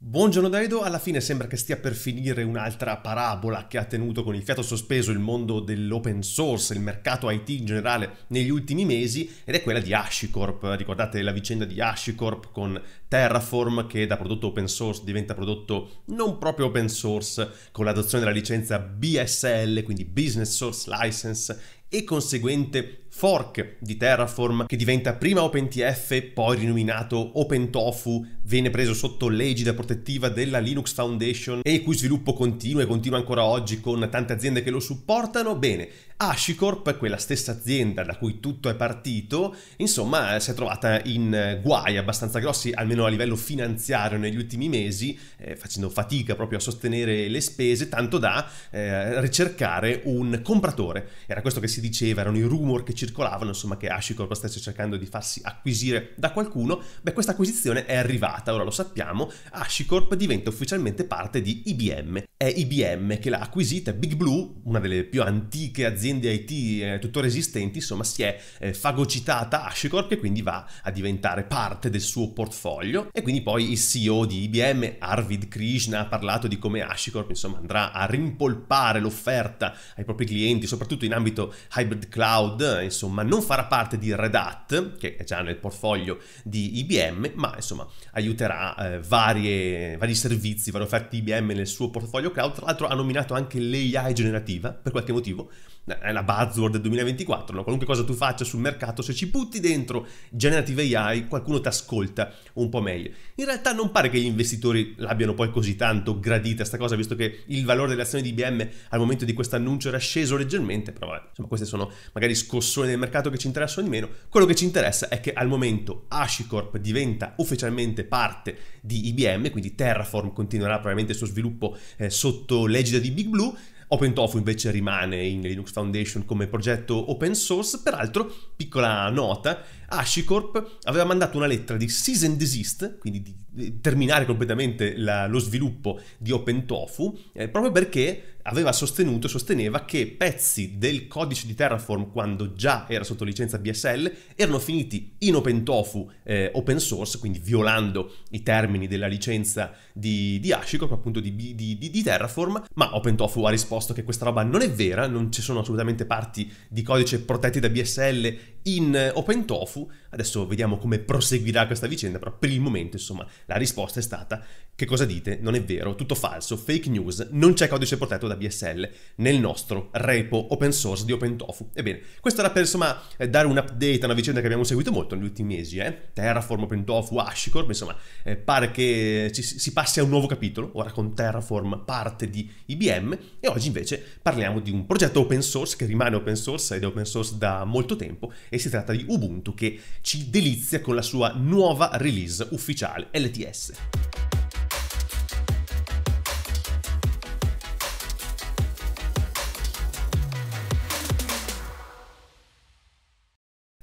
Buongiorno Daido, alla fine sembra che stia per finire un'altra parabola che ha tenuto con il fiato sospeso il mondo dell'open source, il mercato IT in generale negli ultimi mesi ed è quella di HashiCorp. Ricordate la vicenda di HashiCorp con Terraform che da prodotto open source diventa prodotto non proprio open source con l'adozione della licenza BSL, quindi Business Source License e conseguente fork di Terraform che diventa prima OpenTF, poi rinominato OpenTofu, viene preso sotto l'egida protettiva della Linux Foundation e il cui sviluppo continua e continua ancora oggi con tante aziende che lo supportano. Bene, Ashicorp, quella stessa azienda da cui tutto è partito, insomma eh, si è trovata in eh, guai abbastanza grossi, almeno a livello finanziario negli ultimi mesi, eh, facendo fatica proprio a sostenere le spese, tanto da eh, ricercare un compratore. Era questo che si diceva, erano i rumor che circolavano, insomma che Ashicorp stesse cercando di farsi acquisire da qualcuno. Beh, questa acquisizione è arrivata, ora lo sappiamo, Ashicorp diventa ufficialmente parte di IBM. È IBM che l'ha acquisita, Big Blue, una delle più antiche aziende aziende IT eh, tuttora esistenti, insomma, si è eh, fagocitata Ashcorp e quindi va a diventare parte del suo portfolio. E quindi poi il CEO di IBM, Arvid Krishna, ha parlato di come Ashcorp, insomma, andrà a rimpolpare l'offerta ai propri clienti, soprattutto in ambito hybrid cloud, eh, insomma, non farà parte di Red Hat, che è già nel portfolio di IBM, ma insomma, aiuterà eh, varie, vari servizi, varie offerte IBM nel suo portfolio cloud. Tra l'altro ha nominato anche l'AI generativa, per qualche motivo, è la buzzword del 2024, no? qualunque cosa tu faccia sul mercato, se ci butti dentro generative AI, qualcuno ti ascolta un po' meglio. In realtà non pare che gli investitori l'abbiano poi così tanto gradita questa cosa, visto che il valore delle azioni di IBM al momento di questo annuncio era sceso leggermente, però vabbè, insomma queste sono magari scossoni del mercato che ci interessano di meno. Quello che ci interessa è che al momento HashiCorp diventa ufficialmente parte di IBM, quindi Terraform continuerà probabilmente il suo sviluppo eh, sotto l'egida di Big Blue, OpenTofu invece rimane in Linux Foundation come progetto open source, peraltro piccola nota, Ashicorp aveva mandato una lettera di cease and desist, quindi di terminare completamente la, lo sviluppo di OpenTofu, eh, proprio perché aveva sostenuto e sosteneva che pezzi del codice di Terraform, quando già era sotto licenza BSL, erano finiti in OpenTofu eh, open source, quindi violando i termini della licenza di, di Ashicorp, appunto di, di, di, Terraform, ma OpenTofu ha risposto che questa roba non è vera, non ci sono assolutamente parti di codice protetti da BSL in eh, OpenTofu. Adesso vediamo come proseguirà questa vicenda, però per il momento, insomma, la risposta è stata che cosa dite? Non è vero, tutto falso, fake news, non c'è codice protetto da BSL nel nostro repo open source di OpenTofu. Ebbene, questo era per insomma eh, dare un update a una vicenda che abbiamo seguito molto negli ultimi mesi, eh? Terraform, OpenTofu, HashiCorp, insomma, eh, pare che ci, si passi a un nuovo capitolo, ora con Terraform parte di IBM e oggi invece parliamo di un progetto open source che rimane open source ed è open source da molto tempo e si tratta di Ubuntu che ci delizia con la sua nuova release ufficiale LTS.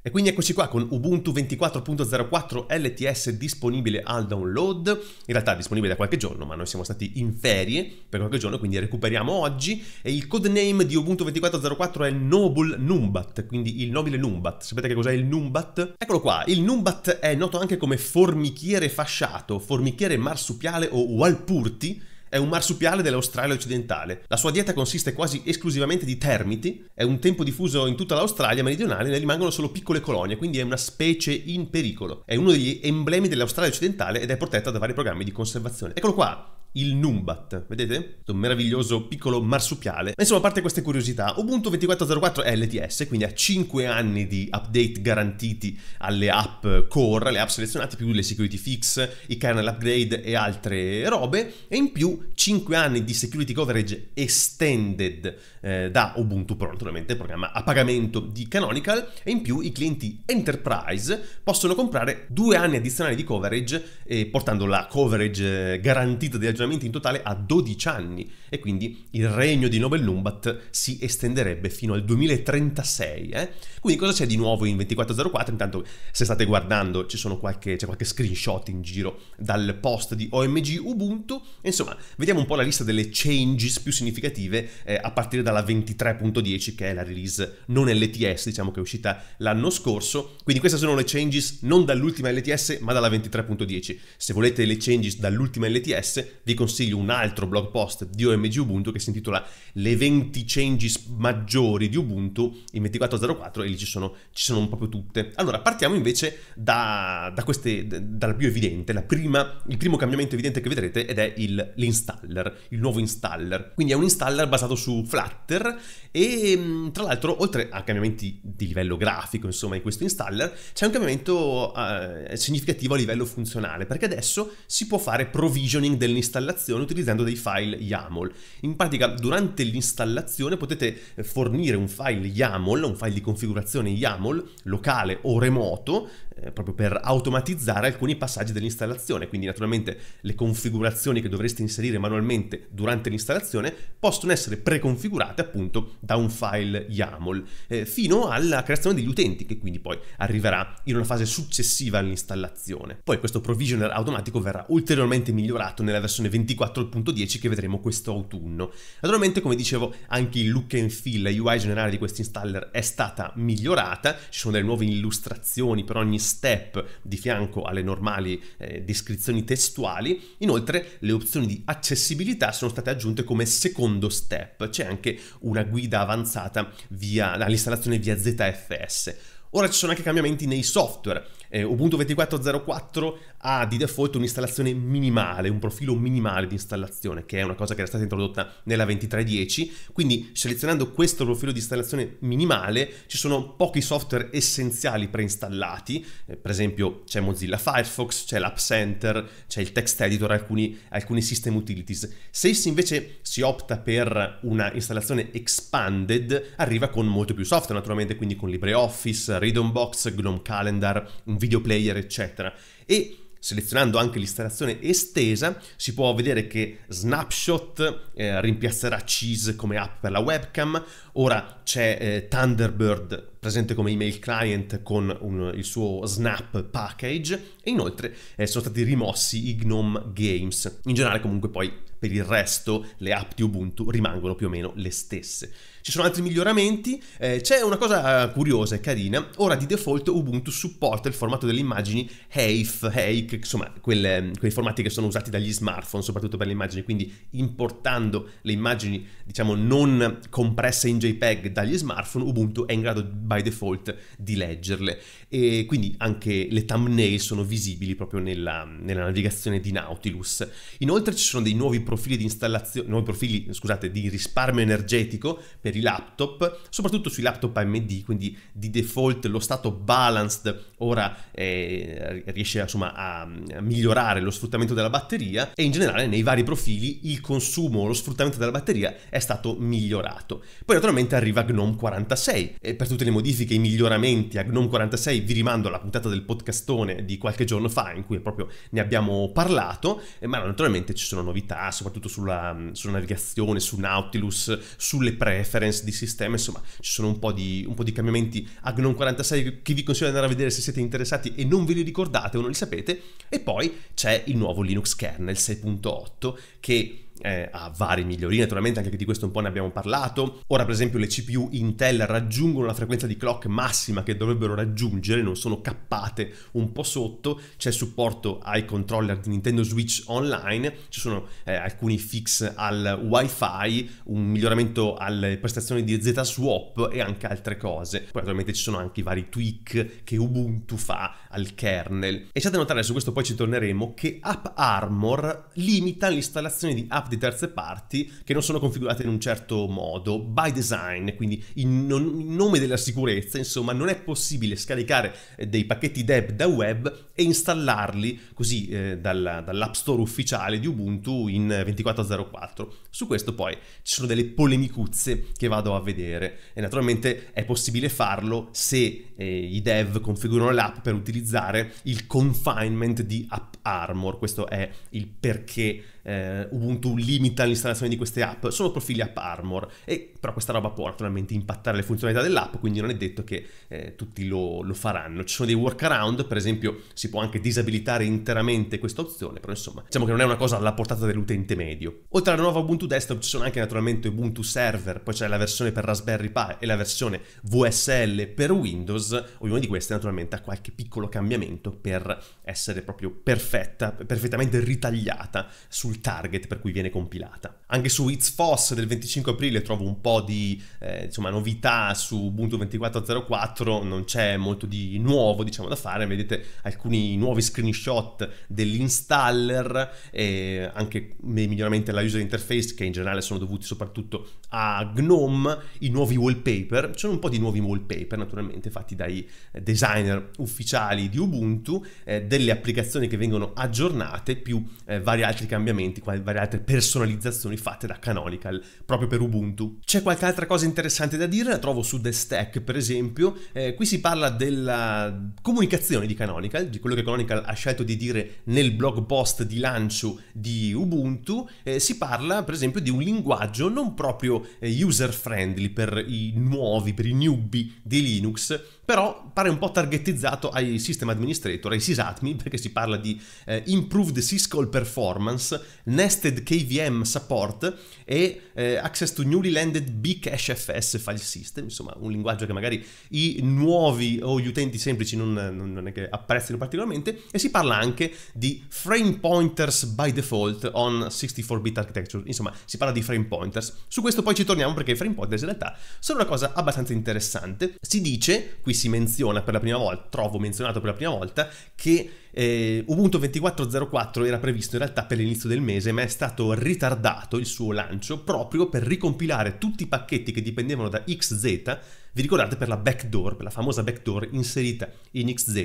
E quindi eccoci qua con Ubuntu 24.04 LTS disponibile al download, in realtà è disponibile da qualche giorno, ma noi siamo stati in ferie per qualche giorno, quindi recuperiamo oggi e il codename di Ubuntu 24.04 è Noble Numbat, quindi il nobile Numbat. Sapete che cos'è il Numbat? Eccolo qua, il Numbat è noto anche come formichiere fasciato, formichiere marsupiale o walpurti, è un marsupiale dell'Australia occidentale. La sua dieta consiste quasi esclusivamente di termiti, è un tempo diffuso in tutta l'Australia meridionale, ne rimangono solo piccole colonie, quindi è una specie in pericolo. È uno degli emblemi dell'Australia occidentale ed è protetta da vari programmi di conservazione. Eccolo qua, il Numbat, vedete? Un meraviglioso piccolo marsupiale. Ma insomma, a parte queste curiosità, Ubuntu 24.04 è LTS, quindi ha 5 anni di update garantiti alle app core, le app selezionate, più le security fix, i kernel upgrade e altre robe, e in più 5 anni di security coverage extended eh, da Ubuntu Pro, naturalmente, programma a pagamento di Canonical, e in più i clienti enterprise possono comprare 2 anni addizionali di coverage, eh, portando la coverage eh, garantita di aggiornamento originalmente in totale a 12 anni e quindi il regno di Nobel Lumbat si estenderebbe fino al 2036. Eh? Quindi cosa c'è di nuovo in 2404? Intanto se state guardando qualche, c'è qualche screenshot in giro dal post di OMG Ubuntu. Insomma, vediamo un po' la lista delle changes più significative eh, a partire dalla 23.10 che è la release non LTS, diciamo che è uscita l'anno scorso. Quindi queste sono le changes non dall'ultima LTS ma dalla 23.10. Se volete le changes dall'ultima LTS vi consiglio un altro blog post di OMG Ubuntu che si intitola Le 20 changes maggiori di Ubuntu in 24.04 e lì ci sono, ci sono proprio tutte. Allora, partiamo invece da, da queste, dal più evidente, la prima, il primo cambiamento evidente che vedrete ed è il, l'installer, il nuovo installer. Quindi è un installer basato su Flutter e mm, tra l'altro oltre a cambiamenti di livello grafico, insomma, in questo installer, c'è un cambiamento eh, significativo a livello funzionale perché adesso si può fare provisioning dell'installer installazione utilizzando dei file YAML. In pratica durante l'installazione potete eh, fornire un file YAML, un file di configurazione YAML locale o remoto eh, proprio per automatizzare alcuni passaggi dell'installazione, quindi naturalmente le configurazioni che dovreste inserire manualmente durante l'installazione possono essere preconfigurate appunto da un file YAML eh, fino alla creazione degli utenti che quindi poi arriverà in una fase successiva all'installazione. Poi questo provisioner automatico verrà ulteriormente migliorato nella versione 24.10 che vedremo questo autunno. Naturalmente come dicevo anche il look and feel, la UI generale di questo installer è stata migliorata, ci sono delle nuove illustrazioni per ogni step di fianco alle normali eh, descrizioni testuali. Inoltre le opzioni di accessibilità sono state aggiunte come secondo step, c'è anche una guida avanzata via, all'installazione via ZFS. Ora ci sono anche cambiamenti nei software. Eh, Ubuntu 24.04 ha di default un'installazione minimale, un profilo minimale di installazione, che è una cosa che era stata introdotta nella 23.10, quindi selezionando questo profilo di installazione minimale ci sono pochi software essenziali preinstallati, eh, per esempio c'è Mozilla Firefox, c'è l'App Center, c'è il text editor, alcuni, alcuni system utilities. Se invece si opta per una installazione expanded, arriva con molto più software naturalmente, quindi con LibreOffice, Read Gnome Calendar, un videoplayer, eccetera. E selezionando anche l'installazione estesa si può vedere che Snapshot eh, rimpiazzerà Cheese come app per la webcam, ora c'è eh, Thunderbird presente come email client con un, il suo snap package e inoltre eh, sono stati rimossi i GNOME Games. In generale comunque poi per il resto le app di Ubuntu rimangono più o meno le stesse. Ci sono altri miglioramenti, eh, c'è una cosa eh, curiosa e carina, ora di default Ubuntu supporta il formato delle immagini HEIF, HEIC, insomma quelle, quei formati che sono usati dagli smartphone, soprattutto per le immagini, quindi importando le immagini diciamo non compresse in JPEG dagli smartphone, Ubuntu è in grado di by default di leggerle e quindi anche le thumbnail sono visibili proprio nella, nella navigazione di Nautilus. Inoltre ci sono dei nuovi profili di installazione, nuovi profili, scusate, di risparmio energetico per i laptop, soprattutto sui laptop AMD, quindi di default lo stato balanced ora eh, riesce insomma a, migliorare lo sfruttamento della batteria e in generale nei vari profili il consumo, lo sfruttamento della batteria è stato migliorato. Poi naturalmente arriva GNOME 46 e eh, per tutte le modifiche modifiche i miglioramenti a GNOME 46 vi rimando alla puntata del podcastone di qualche giorno fa in cui proprio ne abbiamo parlato, eh, ma naturalmente ci sono novità soprattutto sulla, mm, sulla navigazione, su Nautilus, sulle preference di sistema, insomma ci sono un po' di, un po di cambiamenti a GNOME 46 che vi consiglio di andare a vedere se siete interessati e non ve li ricordate o non li sapete e poi c'è il nuovo Linux kernel 6.8 che eh, ha vari migliorie, naturalmente anche di questo un po' ne abbiamo parlato. Ora per esempio le CPU Intel raggiungono la frequenza di clock massima che dovrebbero raggiungere, non sono cappate un po' sotto, c'è supporto ai controller di Nintendo Switch online, ci sono eh, alcuni fix al wifi, un miglioramento alle prestazioni di Z-Swap e anche altre cose. Poi naturalmente ci sono anche i vari tweak che Ubuntu fa al kernel. E c'è da notare, su questo poi ci torneremo, che App Armor limita l'installazione di app app di terze parti che non sono configurate in un certo modo, by design, quindi in, non, in nome della sicurezza, insomma, non è possibile scaricare eh, dei pacchetti dev da web e installarli così eh, dalla, dall'app store ufficiale di Ubuntu in 24.04. Su questo poi ci sono delle polemicuzze che vado a vedere e naturalmente è possibile farlo se eh, i dev configurano l'app per utilizzare il confinement di App Armor. Questo è il perché eh, Ubuntu limita l'installazione di queste app, sono profili app Armor e però questa roba può naturalmente impattare le funzionalità dell'app, quindi non è detto che eh, tutti lo, lo, faranno. Ci sono dei workaround, per esempio si può anche disabilitare interamente questa opzione, però insomma diciamo che non è una cosa alla portata dell'utente medio. Oltre alla nuova Ubuntu Desktop ci sono anche naturalmente Ubuntu Server, poi c'è la versione per Raspberry Pi e la versione VSL per Windows, ognuna di queste naturalmente ha qualche piccolo cambiamento per essere proprio perfetta, perfettamente ritagliata sul target per cui viene compilata. Anche su It's Foss del 25 aprile trovo un po' di eh, insomma, novità su Ubuntu 24.04, non c'è molto di nuovo diciamo, da fare, vedete alcuni nuovi screenshot dell'installer, eh, anche miglioramenti alla user interface che in generale sono dovuti soprattutto a GNOME, i nuovi wallpaper, ci sono un po' di nuovi wallpaper naturalmente fatti dai designer ufficiali di Ubuntu, eh, delle applicazioni che vengono aggiornate più eh, vari altri cambiamenti, vari altre personalizzazioni soluzioni fatte da Canonical proprio per Ubuntu. C'è qualche altra cosa interessante da dire, la trovo su The Stack per esempio, eh, qui si parla della comunicazione di Canonical, di quello che Canonical ha scelto di dire nel blog post di lancio di Ubuntu, eh, si parla per esempio di un linguaggio non proprio eh, user friendly per i nuovi, per i newbie di Linux, però pare un po' targetizzato ai system administrator, ai sysadmin, perché si parla di eh, improved syscall performance, nested KVM support, import e eh, access to newly landed bcache fs file system, insomma un linguaggio che magari i nuovi o gli utenti semplici non, non è che apprezzino particolarmente e si parla anche di frame pointers by default on 64-bit architecture, insomma si parla di frame pointers. Su questo poi ci torniamo perché i frame pointers in realtà sono una cosa abbastanza interessante. Si dice, qui si menziona per la prima volta, trovo menzionato per la prima volta, che eh, Ubuntu 24.04 era previsto in realtà per l'inizio del mese, ma è stato ritardato il suo lancio proprio per ricompilare tutti i pacchetti che dipendevano da XZ vi ricordate per la backdoor, per la famosa backdoor inserita in XZ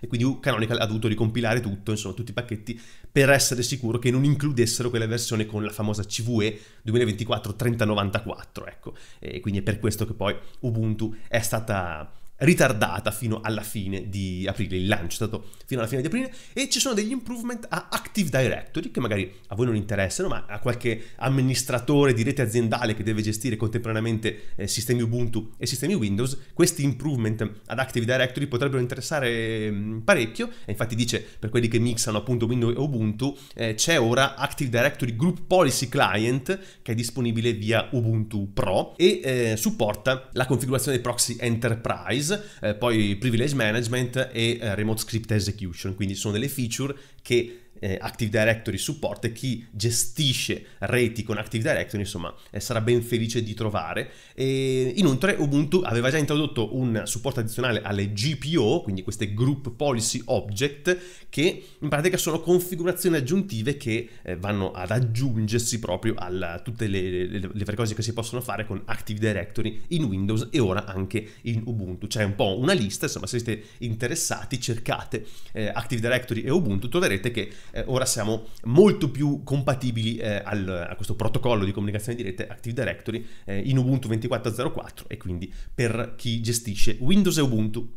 e quindi Canonical ha dovuto ricompilare tutto, insomma tutti i pacchetti per essere sicuro che non includessero quella versione con la famosa CVE 2024-3094, ecco, e quindi è per questo che poi Ubuntu è stata ritardata fino alla fine di aprile, il lancio è stato fino alla fine di aprile e ci sono degli improvement a Active Directory che magari a voi non interessano ma a qualche amministratore di rete aziendale che deve gestire contemporaneamente eh, sistemi Ubuntu e sistemi Windows questi improvement ad Active Directory potrebbero interessare mh, mm, parecchio e infatti dice per quelli che mixano appunto Windows e Ubuntu eh, c'è ora Active Directory Group Policy Client che è disponibile via Ubuntu Pro e eh, supporta la configurazione proxy Enterprise eh, poi privilege management e eh, remote script execution, quindi sono delle feature che eh, Active Directory supporta e chi gestisce reti con Active Directory, insomma, eh, sarà ben felice di trovare. E inoltre Ubuntu aveva già introdotto un supporto addizionale alle GPO, quindi queste Group Policy Object, che in pratica sono configurazioni aggiuntive che eh, vanno ad aggiungersi proprio a tutte le, le, le, cose che si possono fare con Active Directory in Windows e ora anche in Ubuntu. C'è un po' una lista, insomma, se siete interessati cercate eh, Active Directory e Ubuntu troverete che eh, ora siamo molto più compatibili eh, al, a questo protocollo di comunicazione diretta Active Directory eh, in Ubuntu 24.04 e quindi per chi gestisce Windows e Ubuntu.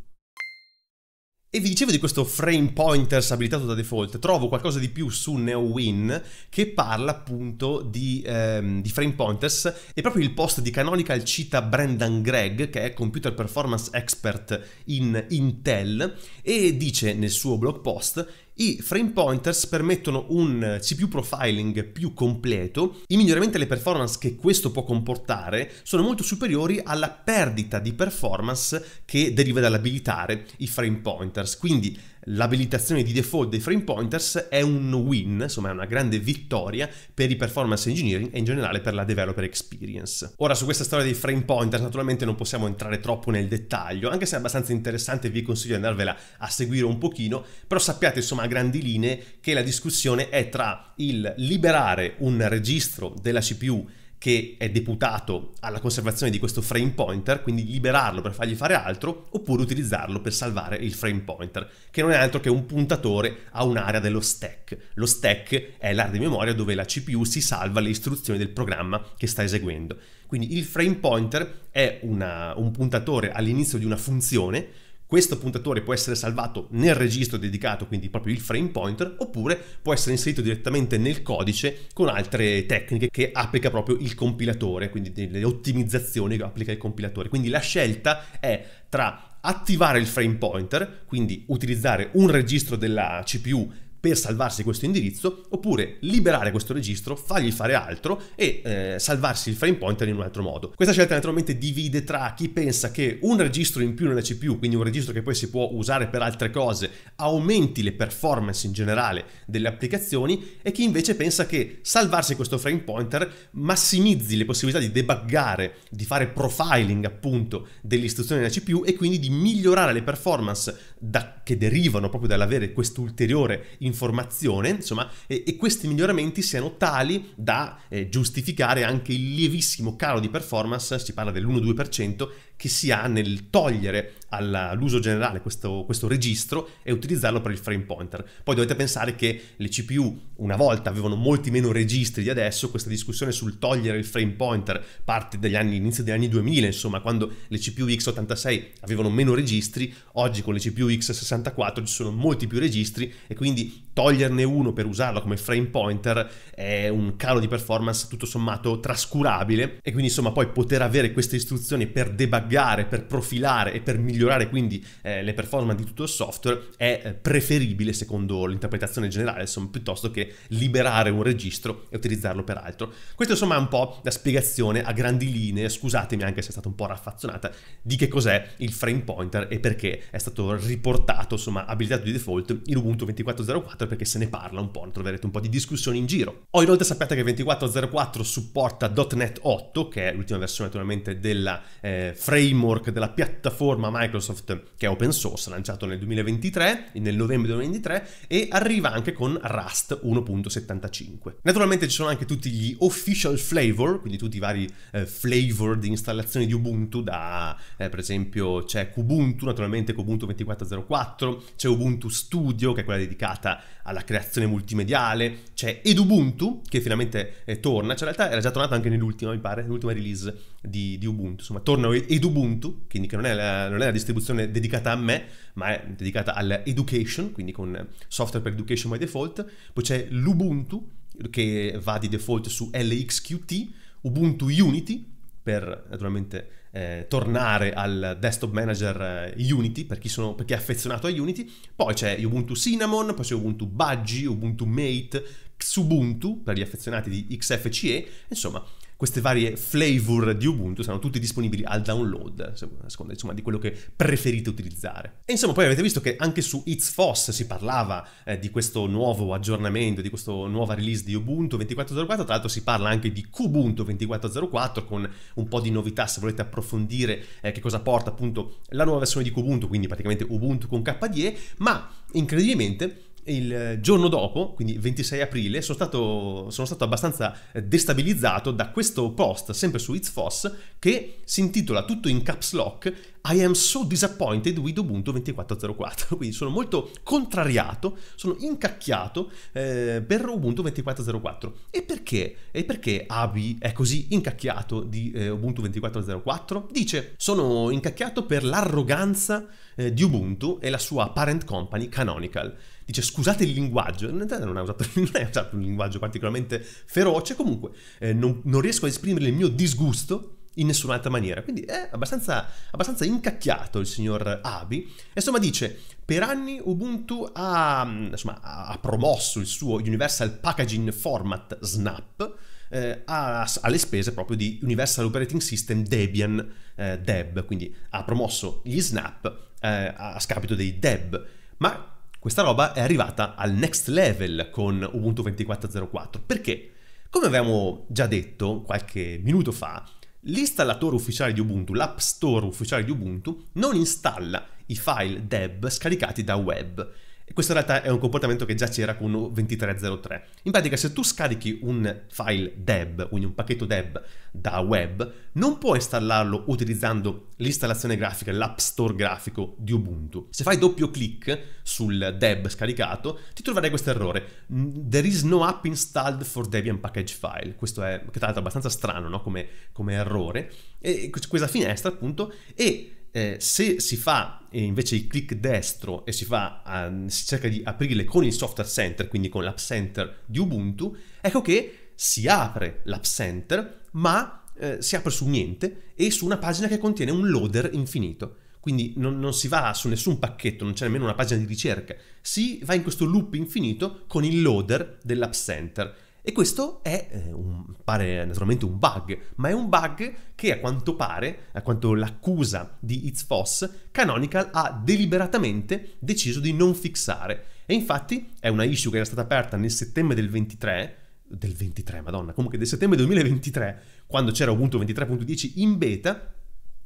E vi dicevo di questo frame pointers abilitato da default, trovo qualcosa di più su NeoWin che parla appunto di, ehm, di, frame pointers e proprio il post di Canonical cita Brendan Gregg che è computer performance expert in Intel e dice nel suo blog post i frame pointers permettono un CPU profiling più completo, i miglioramenti alle performance che questo può comportare sono molto superiori alla perdita di performance che deriva dall'abilitare i frame pointers, quindi l'abilitazione di default dei frame pointers è un win, insomma è una grande vittoria per i performance engineering e in generale per la developer experience. Ora su questa storia dei frame pointers naturalmente non possiamo entrare troppo nel dettaglio, anche se è abbastanza interessante vi consiglio di andarvela a seguire un pochino, però sappiate insomma a grandi linee che la discussione è tra il liberare un registro della CPU che è deputato alla conservazione di questo frame pointer, quindi liberarlo per fargli fare altro, oppure utilizzarlo per salvare il frame pointer, che non è altro che un puntatore a un'area dello stack. Lo stack è l'area di memoria dove la CPU si salva le istruzioni del programma che sta eseguendo. Quindi il frame pointer è una, un puntatore all'inizio di una funzione questo puntatore può essere salvato nel registro dedicato, quindi proprio il frame pointer, oppure può essere inserito direttamente nel codice con altre tecniche che applica proprio il compilatore, quindi delle ottimizzazioni che applica il compilatore. Quindi la scelta è tra attivare il frame pointer, quindi utilizzare un registro della CPU per salvarsi questo indirizzo, oppure liberare questo registro, fargli fare altro e eh, salvarsi il frame pointer in un altro modo. Questa scelta naturalmente divide tra chi pensa che un registro in più nella CPU, quindi un registro che poi si può usare per altre cose, aumenti le performance in generale delle applicazioni e chi invece pensa che salvarsi questo frame pointer massimizzi le possibilità di debuggare, di fare profiling appunto delle istruzioni nella CPU e quindi di migliorare le performance da, che derivano proprio dall'avere quest'ulteriore informazione, insomma, e, e, questi miglioramenti siano tali da eh, giustificare anche il lievissimo calo di performance, si parla dell'1-2%, che si ha nel togliere all'uso generale questo, questo, registro e utilizzarlo per il frame pointer. Poi dovete pensare che le CPU una volta avevano molti meno registri di adesso, questa discussione sul togliere il frame pointer parte dagli anni, inizio degli anni 2000, insomma, quando le CPU x86 avevano meno registri, oggi con le CPU x64 ci sono molti più registri e quindi toglierne uno per usarlo come frame pointer è un calo di performance tutto sommato trascurabile e quindi insomma poi poter avere queste istruzioni per debuggare pagare per profilare e per migliorare quindi eh, le performance di tutto il software è eh, preferibile secondo l'interpretazione generale, insomma, piuttosto che liberare un registro e utilizzarlo per altro. Questa insomma è un po' la spiegazione a grandi linee, scusatemi anche se è stata un po' raffazzonata, di che cos'è il frame pointer e perché è stato riportato, insomma, abilitato di default in Ubuntu 24.04 perché se ne parla un po', ne troverete un po' di discussioni in giro. O inoltre sappiate che 24.04 supporta .NET 8, che è l'ultima versione naturalmente della eh, frame framework della piattaforma Microsoft che è open source, lanciato nel 2023, nel novembre 2023, e arriva anche con Rust 1.75. Naturalmente ci sono anche tutti gli official flavor, quindi tutti i vari eh, flavor di installazione di Ubuntu, da eh, per esempio c'è Kubuntu, naturalmente Kubuntu 24.04, c'è Ubuntu Studio, che è quella dedicata alla creazione multimediale, c'è Edubuntu, che finalmente eh, torna, cioè in realtà era già tornata anche nell'ultima, mi pare, nell'ultima release di, di, Ubuntu, insomma torna ed Ubuntu, quindi che non è, la, non è, la, distribuzione dedicata a me, ma è dedicata all'education, quindi con software per education by default, poi c'è l'Ubuntu che va di default su LXQT, Ubuntu Unity per naturalmente eh, tornare al desktop manager eh, Unity per chi, sono, per chi, è affezionato a Unity, poi c'è Ubuntu Cinnamon, poi c'è Ubuntu Budgie, Ubuntu Mate, Xubuntu per gli affezionati di XFCE, insomma queste varie flavor di Ubuntu sono tutti disponibili al download, a seconda insomma, di quello che preferite utilizzare. E insomma poi avete visto che anche su It's Foss si parlava eh, di questo nuovo aggiornamento, di questa nuova release di Ubuntu 24.04, tra l'altro si parla anche di Kubuntu 24.04 con un po' di novità se volete approfondire eh, che cosa porta appunto la nuova versione di Kubuntu, quindi praticamente Ubuntu con KDE, ma incredibilmente il eh, giorno dopo, quindi 26 aprile, sono stato, sono stato, abbastanza eh, destabilizzato da questo post, sempre su It's Foss, che si intitola tutto in caps lock I am so disappointed with Ubuntu 24.04. Quindi sono molto contrariato, sono incacchiato eh, per Ubuntu 24.04. E perché? E perché Abi è così incacchiato di eh, Ubuntu 24.04? Dice, sono incacchiato per l'arroganza eh, di Ubuntu e la sua parent company Canonical dice scusate il linguaggio, in realtà non ha usato, usato, un linguaggio particolarmente feroce, comunque eh, non, non, riesco a esprimere il mio disgusto in nessun'altra maniera, quindi è abbastanza, abbastanza incacchiato il signor Abi, e insomma dice, per anni Ubuntu ha, insomma, ha promosso il suo Universal Packaging Format Snap, eh, alle spese proprio di Universal Operating System Debian eh, Deb, quindi ha promosso gli Snap eh, a scapito dei Deb. Ma questa roba è arrivata al next level con Ubuntu 24.04. Perché? Come avevamo già detto qualche minuto fa, l'installatore ufficiale di Ubuntu, l'App Store ufficiale di Ubuntu, non installa i file deb scaricati da web questo in realtà è un comportamento che già c'era con 2303. In pratica, se tu scarichi un file deb, quindi un pacchetto deb da web, non puoi installarlo utilizzando l'installazione grafica, l'app store grafico di Ubuntu. Se fai doppio clic sul deb scaricato, ti troverai questo errore. Mm, there is no app installed for Debian package file. Questo è, tra l'altro, abbastanza strano no? come, come errore. E questa finestra, appunto, e eh, se si fa eh, invece il clic destro e si, fa, um, si cerca di aprirle con il software center, quindi con l'app center di Ubuntu, ecco che si apre l'app center, ma eh, si apre su niente e su una pagina che contiene un loader infinito. Quindi non, non si va su nessun pacchetto, non c'è nemmeno una pagina di ricerca, si va in questo loop infinito con il loader dell'app center e questo è, eh, un, pare naturalmente un bug, ma è un bug che a quanto pare, a quanto l'accusa di It's Foss, Canonical ha deliberatamente deciso di non fissare. E infatti è una issue che era stata aperta nel settembre del 23, del 23, madonna, comunque del settembre 2023, quando c'era Ubuntu 23.10 in beta,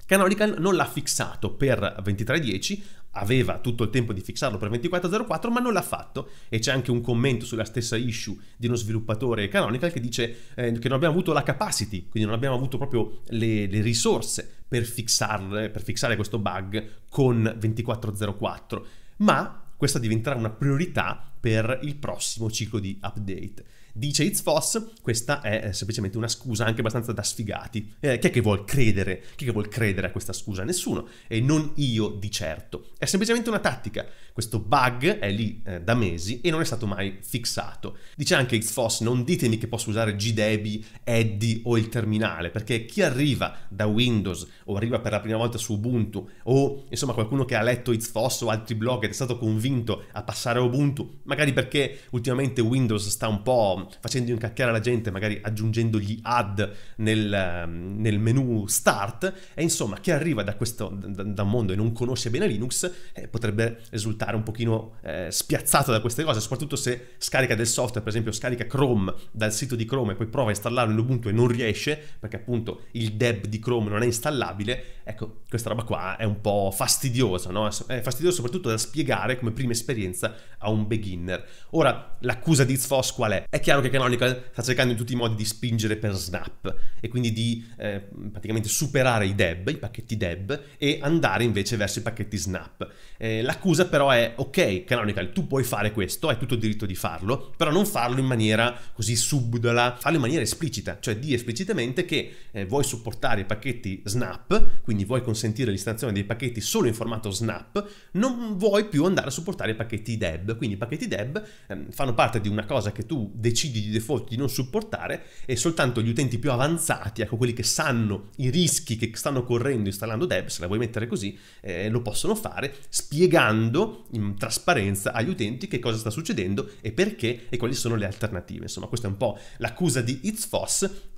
Canonical non l'ha fissato per 23.10, aveva tutto il tempo di fissarlo per 24.04 ma non l'ha fatto e c'è anche un commento sulla stessa issue di uno sviluppatore Canonical che dice eh, che non abbiamo avuto la capacity, quindi non abbiamo avuto proprio le, le risorse per, fixarle, per fixare questo bug con 24.04 ma questa diventerà una priorità per il prossimo ciclo di update. Dice It's Foss, questa è eh, semplicemente una scusa anche abbastanza da sfigati. Eh, chi è che vuol credere? Chi è che vuol credere a questa scusa? Nessuno, e non io di certo. È semplicemente una tattica. Questo bug è lì eh, da mesi e non è stato mai fissato. Dice anche It's Foss, non ditemi che posso usare GDebi, Eddy o il terminale, perché chi arriva da Windows o arriva per la prima volta su Ubuntu o insomma qualcuno che ha letto It's Foss o altri blog ed è stato convinto a passare a Ubuntu, magari perché ultimamente Windows sta un po' facendo incaccare la gente, magari aggiungendo gli ad nel, ehm, nel menu start, e insomma chi arriva da questo da, da mondo e non conosce bene Linux eh, potrebbe risultare un pochino eh, spiazzato da queste cose, soprattutto se scarica del software, per esempio scarica Chrome dal sito di Chrome e poi prova a installarlo in Ubuntu e non riesce, perché appunto il deb di Chrome non è installabile, ecco, questa roba qua è un po' fastidiosa, no? È fastidiosa soprattutto da spiegare come prima esperienza a un beginner. Ora, l'accusa di Zfos qual è? È che chiaro che Canonical sta cercando in tutti i modi di spingere per Snap e quindi di eh, praticamente superare i DEB, i pacchetti DEB, e andare invece verso i pacchetti Snap. Eh, l'accusa però è, ok Canonical, tu puoi fare questo, hai tutto il diritto di farlo, però non farlo in maniera così subdola, farlo in maniera esplicita, cioè di esplicitamente che eh, vuoi supportare i pacchetti Snap, quindi vuoi consentire l'installazione dei pacchetti solo in formato Snap, non vuoi più andare a supportare i pacchetti DEB, quindi i pacchetti DEB ehm, fanno parte di una cosa che tu decidi decidi di default di non supportare e soltanto gli utenti più avanzati, ecco quelli che sanno i rischi che stanno correndo installando Dev, se la vuoi mettere così, eh, lo possono fare spiegando in trasparenza agli utenti che cosa sta succedendo e perché e quali sono le alternative. Insomma, questa è un po' l'accusa di It's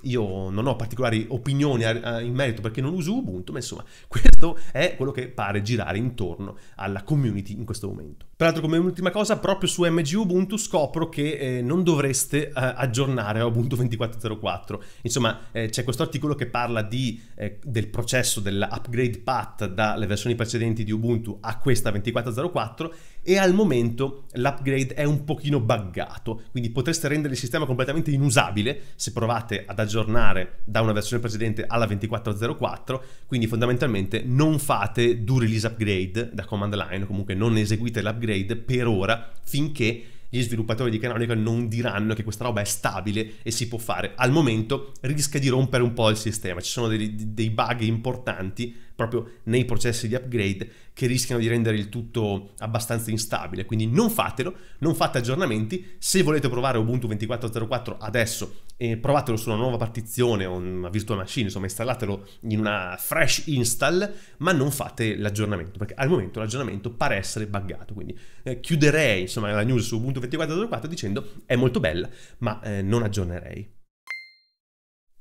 Io non ho particolari opinioni in merito perché non uso Ubuntu, ma insomma, questo è quello che pare girare intorno alla community in questo momento. Peraltro, come ultima cosa, proprio su MG Ubuntu scopro che eh, non dovreste potete eh, aggiornare a Ubuntu 24.04. Insomma, eh, c'è questo articolo che parla di, eh, del processo dell'upgrade path dalle versioni precedenti di Ubuntu a questa 24.04 e al momento l'upgrade è un pochino buggato, quindi potreste rendere il sistema completamente inusabile se provate ad aggiornare da una versione precedente alla 24.04, quindi fondamentalmente non fate do release upgrade da command line, comunque non eseguite l'upgrade per ora finché gli sviluppatori di Canonical non diranno che questa roba è stabile e si può fare. Al momento rischia di rompere un po' il sistema, ci sono dei, dei bug importanti proprio nei processi di upgrade che rischiano di rendere il tutto abbastanza instabile. Quindi non fatelo, non fate aggiornamenti. Se volete provare Ubuntu 24.04 adesso, eh, provatelo su una nuova partizione o una virtual machine, insomma installatelo in una fresh install, ma non fate l'aggiornamento, perché al momento l'aggiornamento pare essere buggato. Quindi eh, chiuderei insomma, la news su Ubuntu 24.04 dicendo è molto bella, ma eh, non aggiornerei.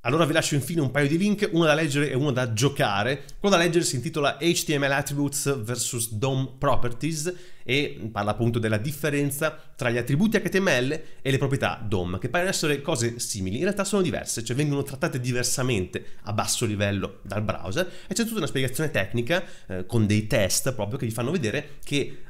Allora vi lascio infine un paio di link, uno da leggere e uno da giocare. Quello da leggere si intitola HTML Attributes vs DOM Properties e parla appunto della differenza tra gli attributi HTML e le proprietà DOM, che paiono essere cose simili, in realtà sono diverse, cioè vengono trattate diversamente a basso livello dal browser e c'è tutta una spiegazione tecnica eh, con dei test proprio che vi fanno vedere che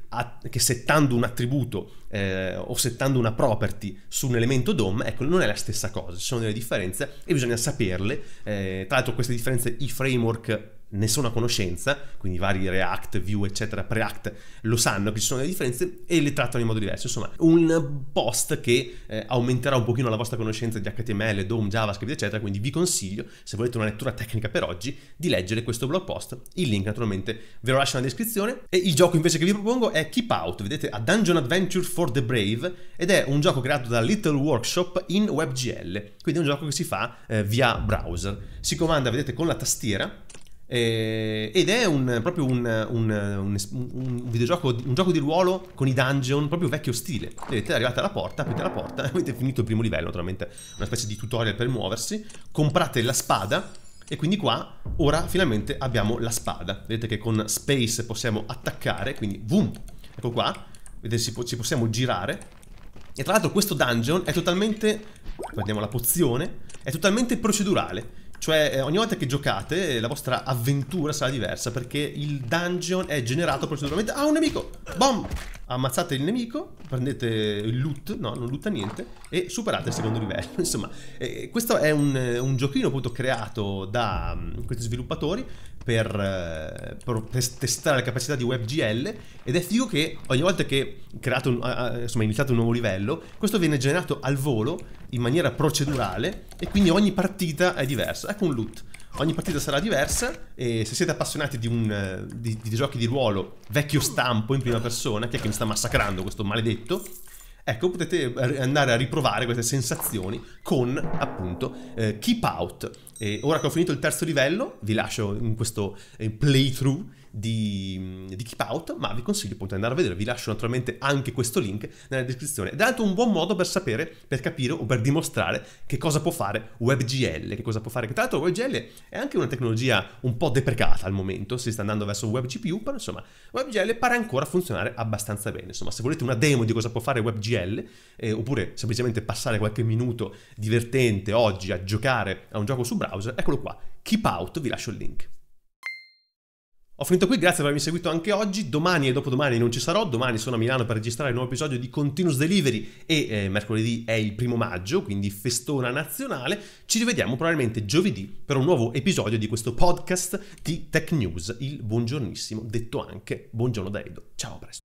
che settando un attributo eh, o settando una property su un elemento DOM, ecco, non è la stessa cosa, ci sono delle differenze e bisogna saperle. Eh, tra l'altro queste differenze i framework nessuna conoscenza, quindi vari React, Vue, eccetera, Preact lo sanno che ci sono delle differenze e le trattano in modo diverso. Insomma, un post che eh, aumenterà un pochino la vostra conoscenza di HTML, DOM, JavaScript, eccetera, quindi vi consiglio, se volete una lettura tecnica per oggi, di leggere questo blog post. Il link naturalmente ve lo lascio nella descrizione. E il gioco invece che vi propongo è Keep Out, vedete, a Dungeon Adventure for the Brave ed è un gioco creato da Little Workshop in WebGL, quindi è un gioco che si fa eh, via browser. Si comanda, vedete, con la tastiera eh, ed è un, proprio un, un, un, videogioco, un gioco di ruolo con i dungeon proprio vecchio stile. Vedete, arrivate alla porta, aprite la porta, e avete finito il primo livello, naturalmente una specie di tutorial per muoversi, comprate la spada e quindi qua ora finalmente abbiamo la spada. Vedete che con space possiamo attaccare, quindi boom, ecco qua, vedete ci possiamo girare. E tra l'altro questo dungeon è totalmente, guardiamo la pozione, è totalmente procedurale cioè, eh, ogni volta che giocate, eh, la vostra avventura sarà diversa perché il dungeon è generato proceduralmente. Ah, un nemico! Bomb! ammazzate il nemico, prendete il loot, no, non lutta niente, e superate il secondo livello. Insomma, eh, questo è un, un, giochino appunto creato da um, questi sviluppatori per, eh, per, testare la capacità di WebGL ed è figo che ogni volta che creato, uh, insomma, iniziate un nuovo livello, questo viene generato al volo in maniera procedurale e quindi ogni partita è diversa. Ecco un loot. Ogni partita sarà diversa e se siete appassionati di, un, eh, di, di giochi di ruolo vecchio stampo in prima persona, che è che mi sta massacrando questo maledetto, ecco potete eh, andare a riprovare queste sensazioni con appunto eh, Keep Out e ora che ho finito il terzo livello, vi lascio in questo eh, playthrough di, mm, di Keep Out, ma vi consiglio appunto di andare a vedere, vi lascio naturalmente anche questo link nella descrizione. Ed è anche un buon modo per sapere, per capire o per dimostrare che cosa può fare WebGL, che cosa può fare, che tra l'altro WebGL è anche una tecnologia un po' deprecata al momento, si sta andando verso WebGPU, però insomma WebGL pare ancora funzionare abbastanza bene. Insomma, se volete una demo di cosa può fare WebGL, eh, oppure semplicemente passare qualche minuto divertente oggi a giocare a un gioco su Braille, browser, eccolo qua, Keep Out, vi lascio il link. Ho finito qui, grazie per avermi seguito anche oggi, domani e dopodomani non ci sarò, domani sono a Milano per registrare il nuovo episodio di Continuous Delivery e eh, mercoledì è il primo maggio, quindi festona nazionale, ci rivediamo probabilmente giovedì per un nuovo episodio di questo podcast di Tech News, il buongiornissimo, detto anche buongiorno da Edo, ciao a presto.